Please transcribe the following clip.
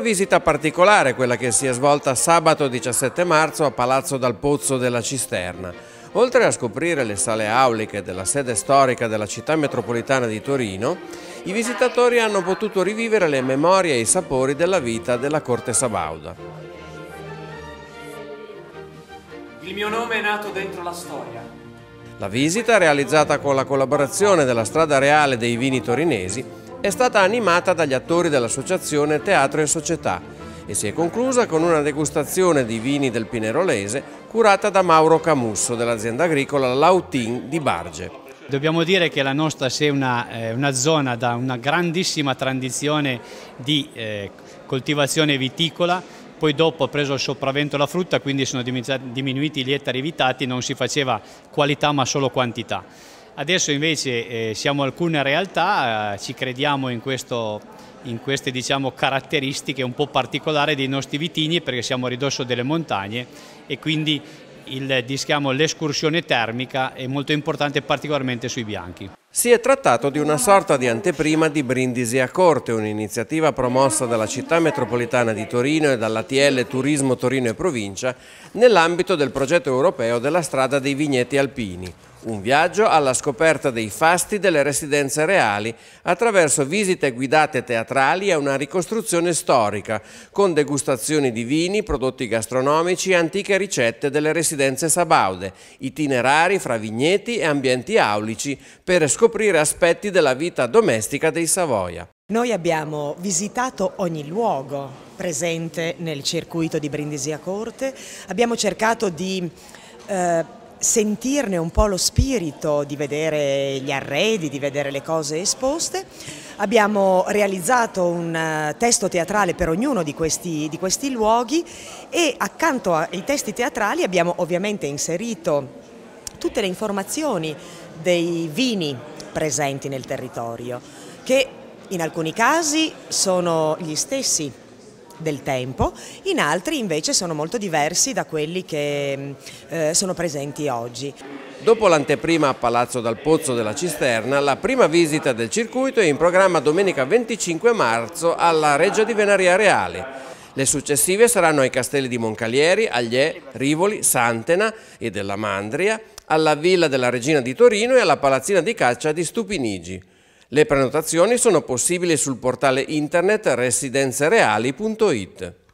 una visita particolare quella che si è svolta sabato 17 marzo a Palazzo dal Pozzo della Cisterna. Oltre a scoprire le sale auliche della sede storica della città metropolitana di Torino, i visitatori hanno potuto rivivere le memorie e i sapori della vita della corte sabauda. Il mio nome è nato dentro la storia. La visita, realizzata con la collaborazione della Strada Reale dei Vini Torinesi, è stata animata dagli attori dell'associazione Teatro e Società e si è conclusa con una degustazione di vini del Pinerolese curata da Mauro Camusso dell'azienda agricola Lautin di Barge. Dobbiamo dire che la nostra è una, eh, una zona da una grandissima tradizione di eh, coltivazione viticola, poi dopo ha preso il sopravvento la frutta, quindi sono diminuiti gli ettari vitati, non si faceva qualità ma solo quantità. Adesso invece eh, siamo alcune realtà, eh, ci crediamo in, questo, in queste diciamo, caratteristiche un po' particolari dei nostri vitigni perché siamo a ridosso delle montagne e quindi l'escursione termica è molto importante particolarmente sui bianchi. Si è trattato di una sorta di anteprima di Brindisi a Corte, un'iniziativa promossa dalla città metropolitana di Torino e dall'ATL Turismo Torino e Provincia nell'ambito del progetto europeo della strada dei vigneti alpini, un viaggio alla scoperta dei fasti delle residenze reali attraverso visite guidate teatrali e una ricostruzione storica con degustazioni di vini, prodotti gastronomici e antiche ricette delle residenze sabaude, itinerari fra vigneti e ambienti aulici per scoprire aspetti della vita domestica dei Savoia. Noi abbiamo visitato ogni luogo presente nel circuito di Brindisi a Corte, abbiamo cercato di eh, sentirne un po' lo spirito di vedere gli arredi, di vedere le cose esposte. Abbiamo realizzato un eh, testo teatrale per ognuno di questi, di questi luoghi e accanto ai testi teatrali abbiamo ovviamente inserito tutte le informazioni dei vini presenti nel territorio, che in alcuni casi sono gli stessi del tempo, in altri invece sono molto diversi da quelli che mm, eh, sono presenti oggi. Dopo l'anteprima a Palazzo dal Pozzo della Cisterna, la prima visita del circuito è in programma domenica 25 marzo alla Reggia di Venaria Reale. Le successive saranno ai castelli di Moncalieri, Aglie, Rivoli, Santena e della Mandria, alla Villa della Regina di Torino e alla Palazzina di Caccia di Stupinigi. Le prenotazioni sono possibili sul portale internet residenzereali.it.